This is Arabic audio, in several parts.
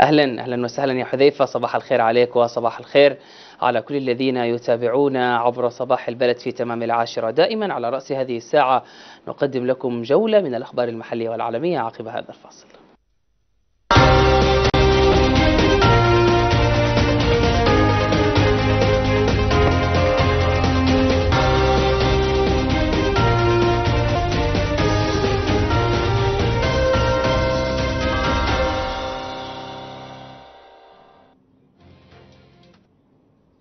اهلا اهلا وسهلا يا حذيفه صباح الخير عليك وصباح الخير على كل الذين يتابعونا عبر صباح البلد في تمام العاشره دائما على راس هذه الساعه نقدم لكم جوله من الاخبار المحليه والعالميه عقب هذا الفاصل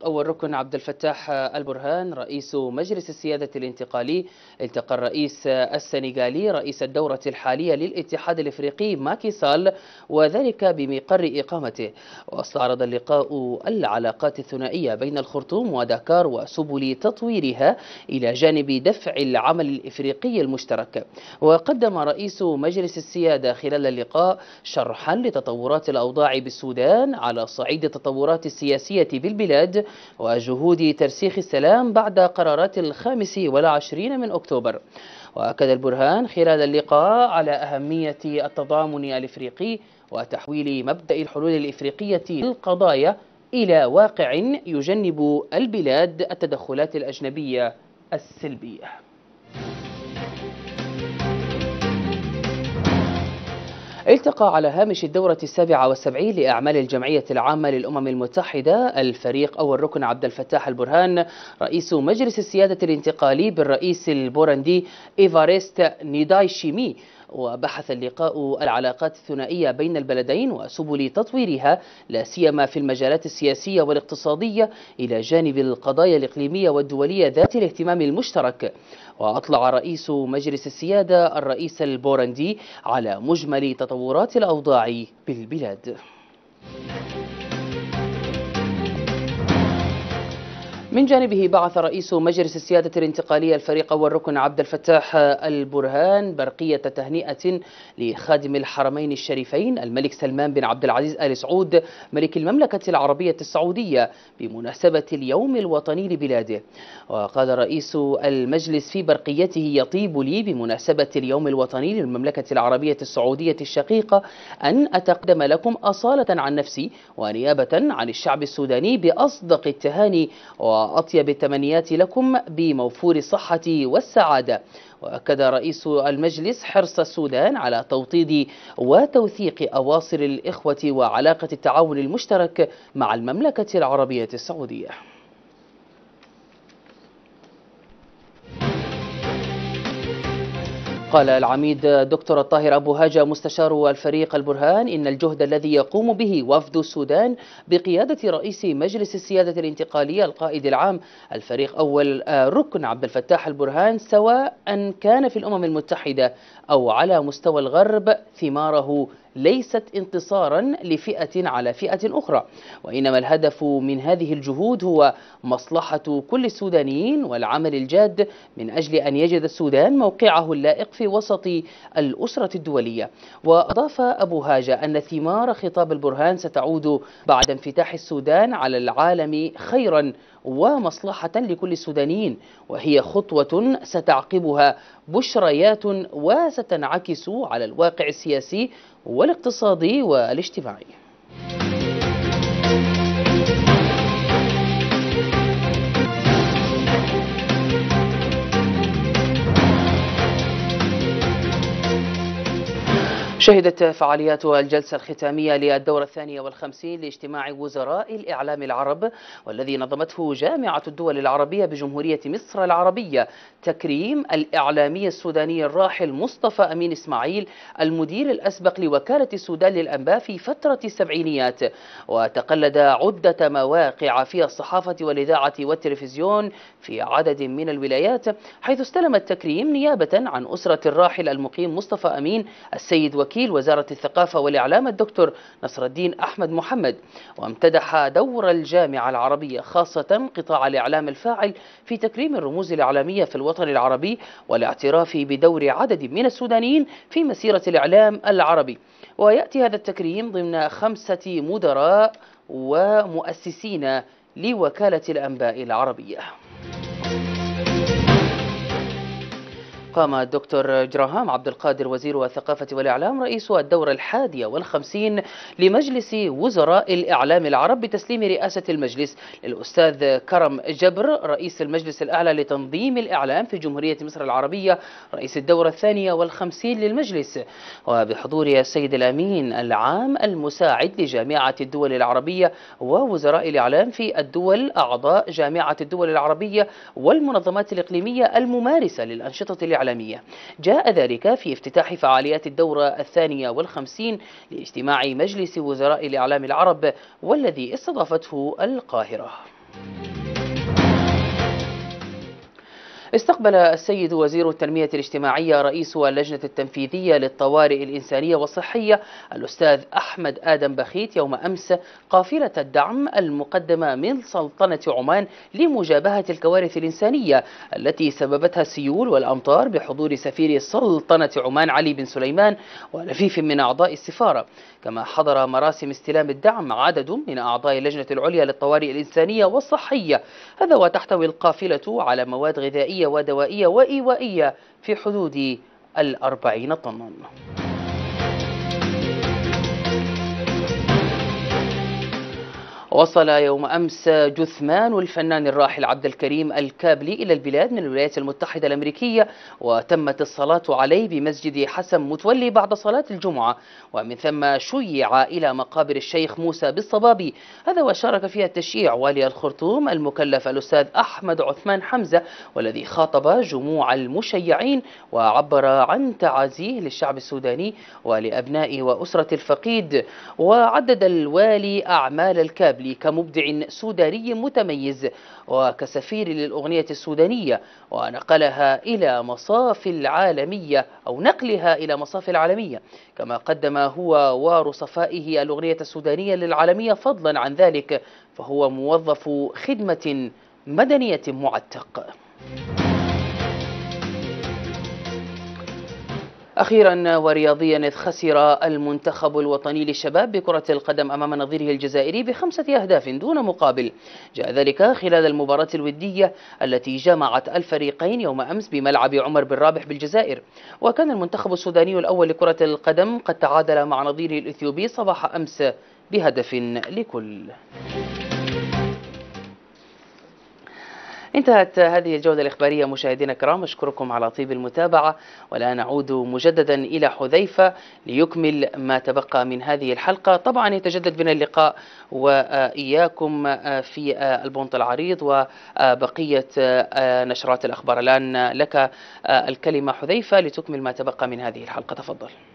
أول ركن عبد الفتاح البرهان رئيس مجلس السيادة الانتقالي التقى الرئيس السنغالي رئيس الدورة الحالية للاتحاد الإفريقي ماكي سال وذلك بمقر إقامته واستعرض اللقاء العلاقات الثنائية بين الخرطوم ودكار وسبل تطويرها إلى جانب دفع العمل الإفريقي المشترك وقدم رئيس مجلس السيادة خلال اللقاء شرحا لتطورات الأوضاع بالسودان على صعيد التطورات السياسية بالبلاد وجهود ترسيخ السلام بعد قرارات الخامس والعشرين من أكتوبر وأكد البرهان خلال اللقاء على أهمية التضامن الإفريقي وتحويل مبدأ الحلول الإفريقية للقضايا إلى واقع يجنب البلاد التدخلات الأجنبية السلبية التقى على هامش الدورة السابعة والسبعين لأعمال الجمعية العامة للأمم المتحدة الفريق أول ركن عبد الفتاح البرهان رئيس مجلس السيادة الانتقالي بالرئيس البورندي إيفاريست نيدايشيمي وبحث اللقاء العلاقات الثنائية بين البلدين وسبل تطويرها لا سيما في المجالات السياسية والاقتصادية إلى جانب القضايا الإقليمية والدولية ذات الاهتمام المشترك وأطلع رئيس مجلس السيادة الرئيس البورندي على مجمل تطورات الأوضاع بالبلاد من جانبه بعث رئيس مجلس السيادة الانتقالية الفريق والركن عبد الفتاح البرهان برقية تهنئة لخادم الحرمين الشريفين الملك سلمان بن عبد العزيز آل سعود ملك المملكة العربية السعودية بمناسبة اليوم الوطني لبلاده وقال رئيس المجلس في برقيته يطيب لي بمناسبة اليوم الوطني للمملكة العربية السعودية الشقيقة أن أتقدم لكم أصالة عن نفسي ونيابة عن الشعب السوداني بأصدق التهاني و وأطيب التمنيات لكم بموفور الصحة والسعادة وأكد رئيس المجلس حرص السودان على توطيد وتوثيق أواصر الإخوة وعلاقة التعاون المشترك مع المملكة العربية السعودية قال العميد دكتور الطاهر أبو هاجة مستشار الفريق البرهان إن الجهد الذي يقوم به وفد السودان بقيادة رئيس مجلس السيادة الانتقالية القائد العام الفريق أول آه، ركن عبد الفتاح البرهان سواء كان في الأمم المتحدة أو على مستوى الغرب ثماره ليست انتصارا لفئة على فئة أخرى وإنما الهدف من هذه الجهود هو مصلحة كل السودانيين والعمل الجاد من أجل أن يجد السودان موقعه اللائق في وسط الأسرة الدولية وأضاف أبو هاجة أن ثمار خطاب البرهان ستعود بعد انفتاح السودان على العالم خيرا ومصلحة لكل السودانيين وهي خطوة ستعقبها بشريات وستنعكس على الواقع السياسي والاقتصادي والاجتماعي شهدت فعاليات الجلسة الختامية للدورة الثانية والخمسين لاجتماع وزراء الإعلام العرب والذي نظمته جامعة الدول العربية بجمهورية مصر العربية تكريم الإعلامي السوداني الراحل مصطفى أمين إسماعيل المدير الأسبق لوكالة السودان للأنباء في فترة السبعينيات وتقلد عدة مواقع في الصحافة والإذاعة والتلفزيون في عدد من الولايات حيث استلم التكريم نيابة عن أسرة الراحل المقيم مصطفى أمين السيد وكيل وكيل وزارة الثقافة والإعلام الدكتور نصر الدين أحمد محمد وامتدح دور الجامعة العربية خاصة قطاع الإعلام الفاعل في تكريم الرموز الإعلامية في الوطن العربي والاعتراف بدور عدد من السودانيين في مسيرة الإعلام العربي ويأتي هذا التكريم ضمن خمسة مدراء ومؤسسين لوكالة الأنباء العربية قام الدكتور جراهام عبد القادر وزير الثقافة والإعلام رئيس الدورة الحادية والخمسين لمجلس وزراء الإعلام العرب بتسليم رئاسة المجلس للأستاذ كرم جبر رئيس المجلس الأعلى لتنظيم الإعلام في جمهورية مصر العربية رئيس الدورة الثانية والخمسين للمجلس وبحضور السيد الأمين العام المساعد لجامعة الدول العربية ووزراء الإعلام في الدول أعضاء جامعة الدول العربية والمنظمات الإقليمية الممارسة للأنشطة الإعلامية العالمية جاء ذلك في افتتاح فعاليات الدورة الثانية والخمسين لاجتماع مجلس وزراء الإعلام العرب والذي استضافته القاهرة استقبل السيد وزير التنمية الاجتماعية رئيس اللجنة التنفيذية للطوارئ الإنسانية والصحية الأستاذ أحمد آدم بخيت يوم أمس قافلة الدعم المقدمة من سلطنة عمان لمجابهة الكوارث الإنسانية التي سببتها السيول والأمطار بحضور سفير سلطنة عمان علي بن سليمان ولفيف من أعضاء السفارة كما حضر مراسم استلام الدعم عدد من أعضاء اللجنة العليا للطوارئ الإنسانية والصحية هذا وتحتوي القافلة على مواد غذائية ودوائية وإيوائية في حدود الأربعين طناً وصل يوم أمس جثمان الفنان الراحل عبد الكريم الكابلي إلى البلاد من الولايات المتحدة الأمريكية وتمت الصلاة عليه بمسجد حسن متولي بعد صلاة الجمعة ومن ثم شيع إلى مقابر الشيخ موسى بالصبابي هذا وشارك فيها التشييع والي الخرطوم المكلف الأستاذ أحمد عثمان حمزة والذي خاطب جموع المشيعين وعبر عن تعازيه للشعب السوداني ولأبنائه وأسرة الفقيد وعدد الوالي أعمال الكابلي الحفل كمبدع سوداني متميز وكسفير للأغنية السودانية ونقلها إلى مصاف العالمية أو نقلها إلى مصاف العالمية كما قدم هو ورصفائه الأغنية السودانية للعالمية فضلا عن ذلك فهو موظف خدمة مدنية معتق أخيرا ورياضيا إذ خسر المنتخب الوطني للشباب بكرة القدم أمام نظيره الجزائري بخمسة أهداف دون مقابل جاء ذلك خلال المباراة الودية التي جمعت الفريقين يوم أمس بملعب عمر بن رابح بالجزائر وكان المنتخب السوداني الأول لكرة القدم قد تعادل مع نظيره الإثيوبي صباح أمس بهدف لكل انتهت هذه الجولة الإخبارية مشاهدينا الكرام أشكركم على طيب المتابعة والآن نعود مجددا إلى حذيفة ليكمل ما تبقى من هذه الحلقة طبعا يتجدد بنا اللقاء وإياكم آه، في آه، البنط العريض وبقية آه، نشرات الأخبار الآن لك الكلمة حذيفة لتكمل ما تبقى من هذه الحلقة تفضل